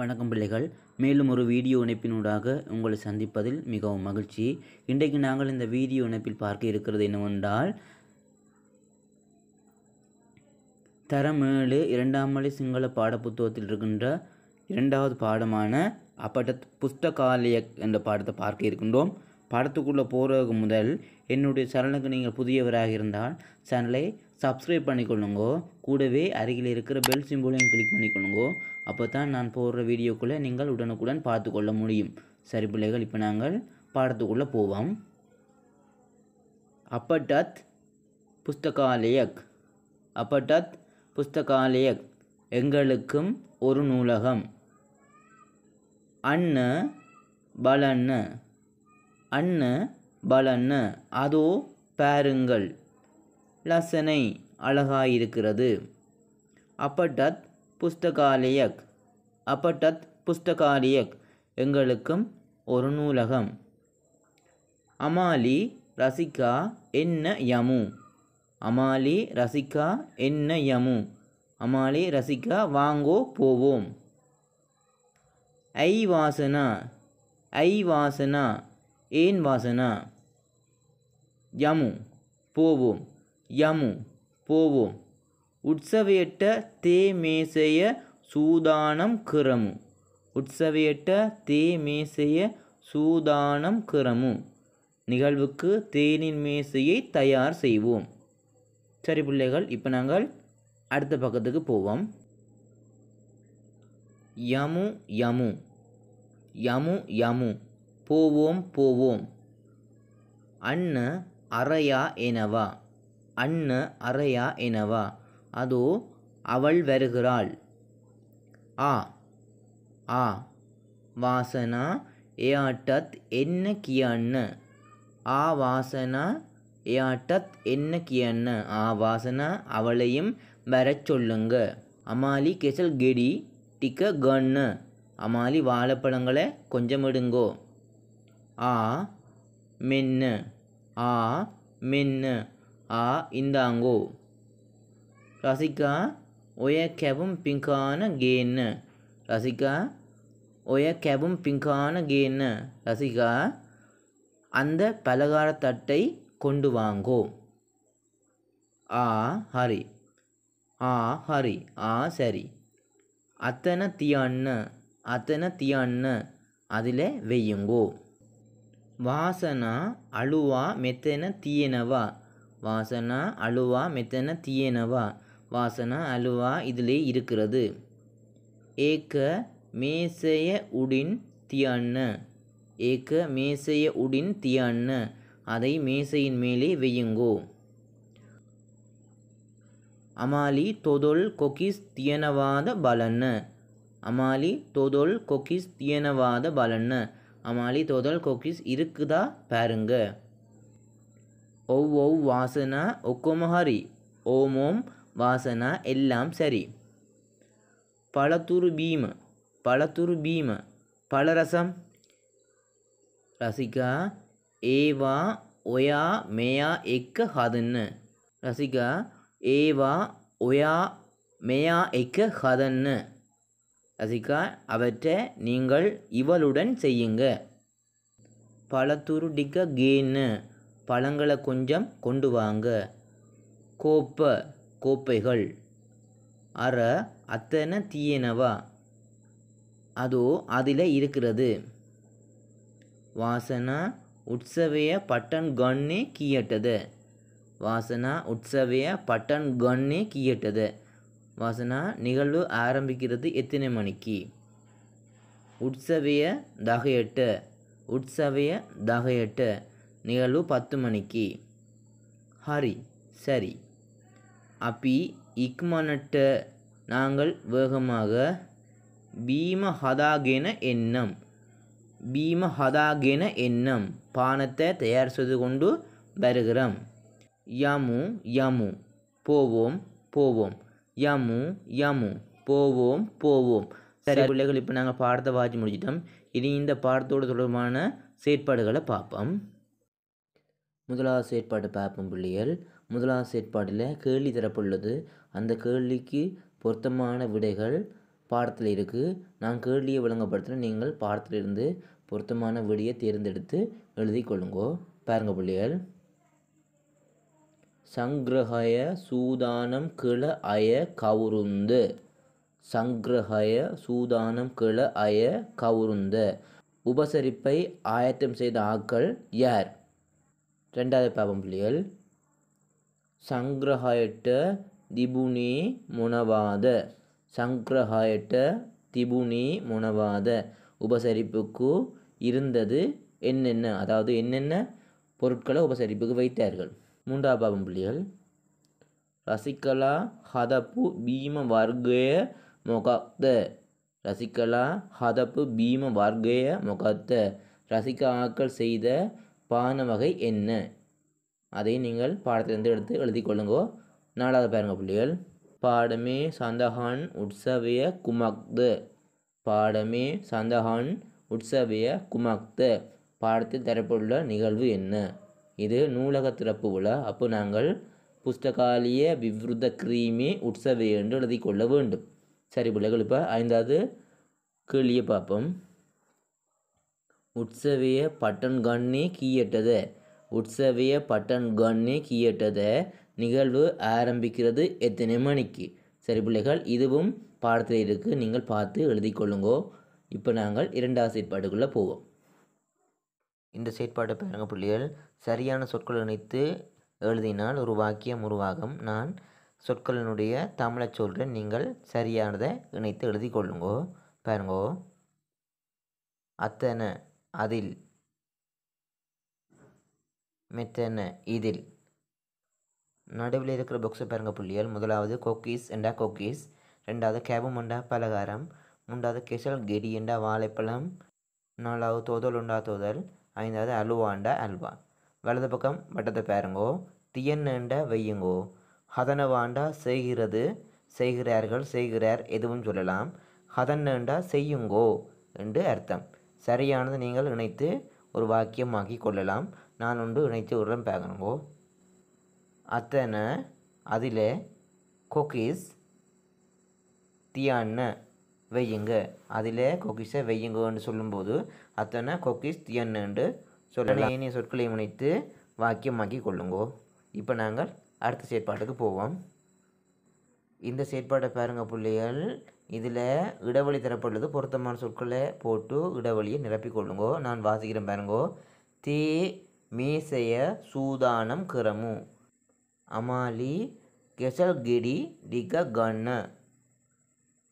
வணக்கம் பிள்ளைகள் மேலும் ஒரு வீடியோ இணைப்பினூடாக உங்களை சந்திப்பதில் மிகவும் மகிழ்ச்சி இன்றைக்கு நாங்கள் இந்த வீடியோ இணைப்பில் பார்க்க இருக்கிறது என்னவென்றால் தரம் ஏழு இரண்டாம் மலை சிங்கள பாடப்புத்தகத்தில் இருக்கின்ற இரண்டாவது பாடமான அப்பட்ட புஸ்தகாலய என்ற பாடத்தை பார்க்க இருக்கின்றோம் படத்துக்குள்ளே போகிறதுக்கு முதல் என்னுடைய சேனலுக்கு நீங்கள் புதியவராக இருந்தால் சேனலை சப்ஸ்கிரைப் பண்ணிக்கொள்ளுங்கோ கூடவே அருகில் இருக்கிற பெல் சிம்போலையும் கிளிக் பண்ணிக்கொள்ளுங்கோ அப்போ தான் நான் போடுற வீடியோக்குள்ளே நீங்கள் உடனுக்குடன் பார்த்து கொள்ள முடியும் சரி பிள்ளைகள் இப்போ நாங்கள் படத்துக்குள்ளே போவோம் அப்பட்டத் புஸ்தகாலயக் அப்பட்டத் புஸ்தகாலயக் எங்களுக்கும் ஒரு நூலகம் அண்ணு பலன்னு அண்ண பலன்ன அதோ பாருங்கள் லசனை அழகாயிருக்கிறது அப்பட்டத் புஸ்தகாலயக் அப்பட்டத் புஸ்தகாலயக் எங்களுக்கும் ஒரு நூலகம் அமாலி ரசிகா என்ன யமு அமாலி ரசிகா என்ன யமு அமாலி ரசிகா வாங்கோ போவோம் ஐ வாசனா ஐ வாசனா ஏன் வாசனா யமு போவோம் யமு போவோம் உற்சவையட்ட தேமேசைய சூதானம் கிரமு உற்சவையட்ட தேமேசைய சூதானம் கிரமு நிகழ்வுக்கு தேனின் மேசையை தயார் செய்வோம் சரி பிள்ளைகள் இப்போ நாங்கள் அடுத்த பக்கத்துக்கு போவோம் யமு யமு யமு யமு போவோம் போவோம் அண்ணு அறையா எனவா அண்ண அறையா எனவா அதோ அவள் வருகிறாள் ஆ ஆ வாசனா ஏட்டத் என்ன එන්න ஆ வாசனா ஏட்டத் என்ன ஆ வாசனா அவளையும் வரச் சொல்லுங்க அமாலி கெசல் கெடி டிக்க கன்னு அமாலி வாழைப்பழங்களை கொஞ்சம் எடுங்கோ ஆ மென்னு ஆ மென்னு ஆ இந்தாங்கோ ரசிகா ඔය කැබුම් පිංකාන ගේන්න රසිකා ඔය කැබුම් පිංකාන ගේන්න ரசிகா அந்த பலகார தட்டை கொண்டு வாங்கோ ஆ ஹரி ஆ ஹரி ஆ சரி அத்தனை தியான்னு அத்தனை தியான்னு அதில் வெய்யுங்கோ வாசனா அழுவா மெத்தன தீயனவா வாசனா அழுவா மெத்தன தீயனவா வாசனா அழுவா இதிலே இருக்கிறது ஏக்க மேசைய உடின் தியான்ன ஏக்க மேசைய உடின் தியான்ன அதை மேசையின் மேலே வெய்யுங்கோ அமாலி தொதொல் கொக்கிஸ் தியனவாத பலன்ன அமாலி தொதொல் கொக்கிஸ் தியனவாத பலன்ன அமாலி தோதல் கோக்கிஸ் இருக்குதா பாருங்க ஒவ் ஒவ் வாசனா ஒக்கோமஹாரி ஓமோம் வாசனா எல்லாம் சரி பழத்துரு பீம பழத்துரு பீம பழரசம் ரசிகா ஏவா ஒயா மேயா எக்க ஹதன்னு ரசிகா ஏவா ஒயா மேயா எக்க ஹதன்னு ரசிகா அவற்றை நீங்கள் இவளுடன் செய்யுங்க பழத்துருடிக்க கேன்னு பழங்களை கொஞ்சம் கொண்டு வாங்க கோப்ப கோப்பைகள் அற அத்தனை தீயனவா அதோ அதில் இருக்கிறது வாசனா உற்சவைய பட்டன் கன்னே கீயட்டது வாசனா உற்சவைய பட்டன் கன்னே கீயட்டது வாசனா நிகழ்வு ஆரம்பிக்கிறது எத்தனை மணிக்கு உற்சவிய தகையெட்டு உற்சவிய தகையெட்டு நிகழ்வு பத்து மணிக்கு ஹரி சரி அப்பி இக்மனட்டு நாங்கள் வேகமாக பீமஹதாகேன எண்ணம் பீமஹதாகேன எண்ணம் பானத்தை தயார் செய்து கொண்டு வருகிறோம் யமு யமு போவோம் போவோம் யமு யமு போவோம் போவோம் சரி பிள்ளைகள் இப்போ நாங்கள் பாடத்தை வாசி முடிச்சிட்டோம் இனி இந்த பாடத்தோடு தொடர்பான செயற்பாடுகளை பார்ப்போம் முதலாவது செயற்பாடு பார்ப்போம் பிள்ளைகள் முதலாவது செயற்பாடில் கேள்வி தரப்பட்டுள்ளது அந்த கேள்விக்கு பொருத்தமான விடைகள் பாடத்தில் இருக்குது நான் கேள்வியை விளங்கப்படுத்தின நீங்கள் பாடத்திலிருந்து பொருத்தமான விடையை தேர்ந்தெடுத்து எழுதி கொள்ளுங்கோ பாருங்கள் பிள்ளைகள் சங்கிரகய சூதானம் கிள அய கவுருந்து சங்கிரகய சூதானம் கிள அய கவுருந்த உபசரிப்பை ஆயத்தம் செய்த ஆக்கள் யார் ரெண்டாவது பாவம் பிள்ளைகள் சங்கிரகாயட்ட திபுனி முனவாத சங்கிரகாயட்ட திபுனி முனவாத உபசரிப்புக்கு இருந்தது என்னென்ன அதாவது என்னென்ன பொருட்களை உபசரிப்புக்கு வைத்தார்கள் மூன்றாம் பாபம் பிள்ளைகள் ரசிகலா ஹதப்பு பீம வர்க்கய முகத்த ரசிகலா ஹதப்பு பீம வர்க்கய முகத்த ரசிகாக்கள் செய்த பான வகை என்ன அதை நீங்கள் பாடத்திலிருந்து எடுத்து எழுதி கொள்ளுங்கோ நாலாவது பாருங்க பிள்ளைகள் பாடமே சந்தகான் உற்சவிய குமக்த பாடமே சந்தகான் உற்சவிய குமக்த பாடத்தில் தரப்பட்டுள்ள நிகழ்வு என்ன இது நூலக திறப்பு விழா அப்போ நாங்கள் புஸ்தகாலிய விவ்ருத கிரீமி உற்சவ என்று எழுதி கொள்ள வேண்டும் சரி பிள்ளைகள் இப்போ ஐந்தாவது கீழியே பார்ப்போம் உற்சவிய பட்டன் கண்ணி கீயட்டத உற்சவிய பட்டன் கண்ணி கீயட்டத நிகழ்வு ஆரம்பிக்கிறது எத்தனை மணிக்கு சரி பிள்ளைகள் இதுவும் பாடத்தில் இருக்குது நீங்கள் பார்த்து எழுதி கொள்ளுங்கோ இப்போ நாங்கள் இரண்டாவது சீட்பாட்டுக்குள்ளே போவோம் இந்த செயற்பாடு பாருங்க புள்ளிகள் சரியான சொற்கள் இணைத்து எழுதினால் ஒரு வாக்கியம் உருவாகும் நான் சொற்களினுடைய தமிழை சொல்கிறேன் நீங்கள் சரியானதை இணைத்து எழுதி கொள்ளுங்கோ பாருங்கோ அத்தனை அதில் மெத்தன இதில் நடுவில் இருக்கிற பொக்ஸ் பாருங்க புள்ளிகள் முதலாவது கொக்கீஸ் என்றா கொக்கீஸ் ரெண்டாவது கேபம் என்றா பலகாரம் மூன்றாவது கெசல் கெடி என்றா வாழைப்பழம் நாலாவது தோதல் உண்டா தோதல் ஐந்தாவது அல்வாண்டா அல்வா வலது பக்கம் வட்டத்தை பேருங்கோ தியன்னண்ட வையுங்கோ ஹதனவாண்டா செய்கிறது செய்கிறார்கள் செய்கிறார் எதுவும் சொல்லலாம் ஹதன்னண்டா செய்யுங்கோ என்று அர்த்தம் சரியானது நீங்கள் இணைத்து ஒரு வாக்கியமாக்கி கொள்ளலாம் நான் ஒன்று இணைத்து உடன் பேகணுங்கோ அத்தனை அதில் குக்கீஸ் தியான்னு வெய்யுங்க அதில் கொக்கிஸை வெய்யுங்கன்னு சொல்லும்போது அத்தனை கொக்கிஸ் தியன்னு சொல்லலாம் ஏனைய சொற்களை முனைத்து வாக்கியமாக்கி கொள்ளுங்கோ இப்போ நாங்கள் அடுத்த செயற்பாட்டுக்கு போவோம் இந்த செயற்பாட்டை பாருங்கள் பிள்ளைகள் இதில் இடைவெளி தரப்பட்டது பொருத்தமான சொற்களை போட்டு இடைவெளியை நிரப்பிக்கொள்ளுங்கோ நான் வாசிக்கிறேன் பாருங்கோ தீ மீசைய சூதானம் கிரமு அமாலி கெசல்கிடி டிக கண்ண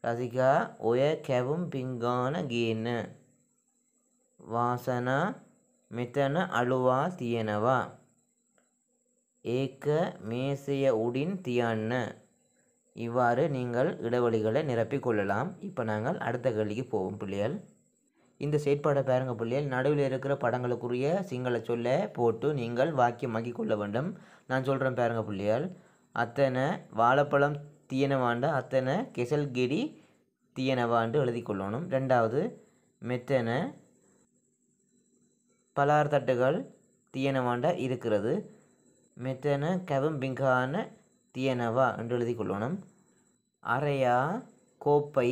රසිකා ඔය කැවුම් පිංගාන ගේන வாசனா මෙතන අලුවා தியனவா ඒක மேசைய உடின் தியான்னு இவ்வாறு நீங்கள் இடைவெளிகளை நிரப்பிக் கொள்ளலாம் இப்போ நாங்கள் அடுத்த கேள்விக்கு போவோம் பிள்ளைகள் இந்த செயற்பாடை பாருங்கள் பிள்ளைகள் நடுவில் இருக்கிற படங்களுக்குரிய சிங்கள சொல்ல போட்டு நீங்கள் வாக்கியமாக்கி கொள்ள வேண்டும் நான் சொல்கிறேன் பாருங்கள் பிள்ளைகள் அத்தனை வாழைப்பழம் அத்தனை අතන කෙසල් ගෙඩි තියෙනවාන්ට கொள்ளணும் ரெண்டாவது மெத்தன பலார் தட்டுகள் தியனவாண்ட இருக்கிறது மெத்தன கெவம் பிங்கான தியனவா என்று எழுதி கொள்ளணும் அரையா கோப்பை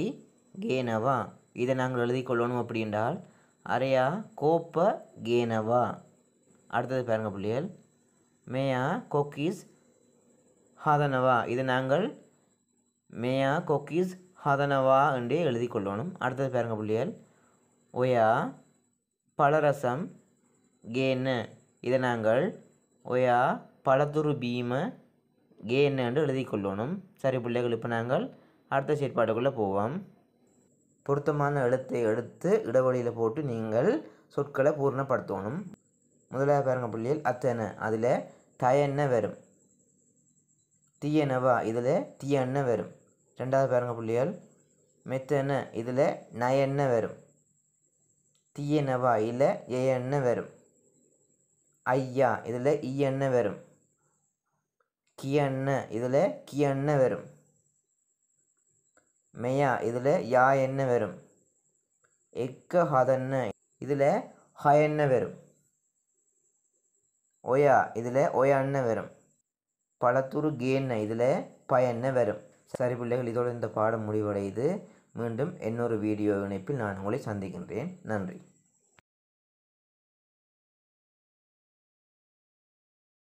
கேனவா இதை நாங்கள் எழுதி கொள்ளணும் அப்படின்றால் அரையா கோப்ப கேனவா அடுத்தது பாருங்க பிள்ளைகள் மேயா கோக்கீஸ் ஹாதனவா இதை நாங்கள் மேயா கொக்கீஸ் ஹதனவா என்று எழுதி கொள்ளணும் அடுத்தது பாருங்க புள்ளியல் ஒயா பலரசம் கேன்னு இதை நாங்கள் ஒயா பலதுரு பீம கேன்னு என்று எழுதி கொள்ளணும் சரி பிள்ளைகள் இப்போ நாங்கள் அடுத்த செயற்பாடுகளில் போவோம் பொருத்தமான எழுத்தை எடுத்து இடவழியில் போட்டு நீங்கள் சொற்களை பூர்ணப்படுத்தணும் முதலாக பாருங்க பிள்ளைகள் அத்தனை அதில் தயன்ன வரும் தீயனவா இதில் தீயன்ன வரும் ரெண்டாவது பாருங்கள் புள்ளிகள் மெத்து என்ன இதில் நயன்னு வரும் தீயனவா இல்லை ஏன்னு வரும் ஐயா இதில் இயன்னு வரும் கியன்னு இதில் கியன்னு வரும் மெயா இதில் யா என்ன வரும் எக்க ஹதன்னு இதில் ஹயன்னு வரும் ஒயா இதில் ஒயான்னு வரும் பழத்துரு கேன்னு இதில் பயன்னு வரும் சரி பிள்ளைகள் இதோடு இந்த பாடம் முடிவடையுது மீண்டும் இன்னொரு வீடியோ இணைப்பில் நான் உங்களை சந்திக்கின்றேன் நன்றி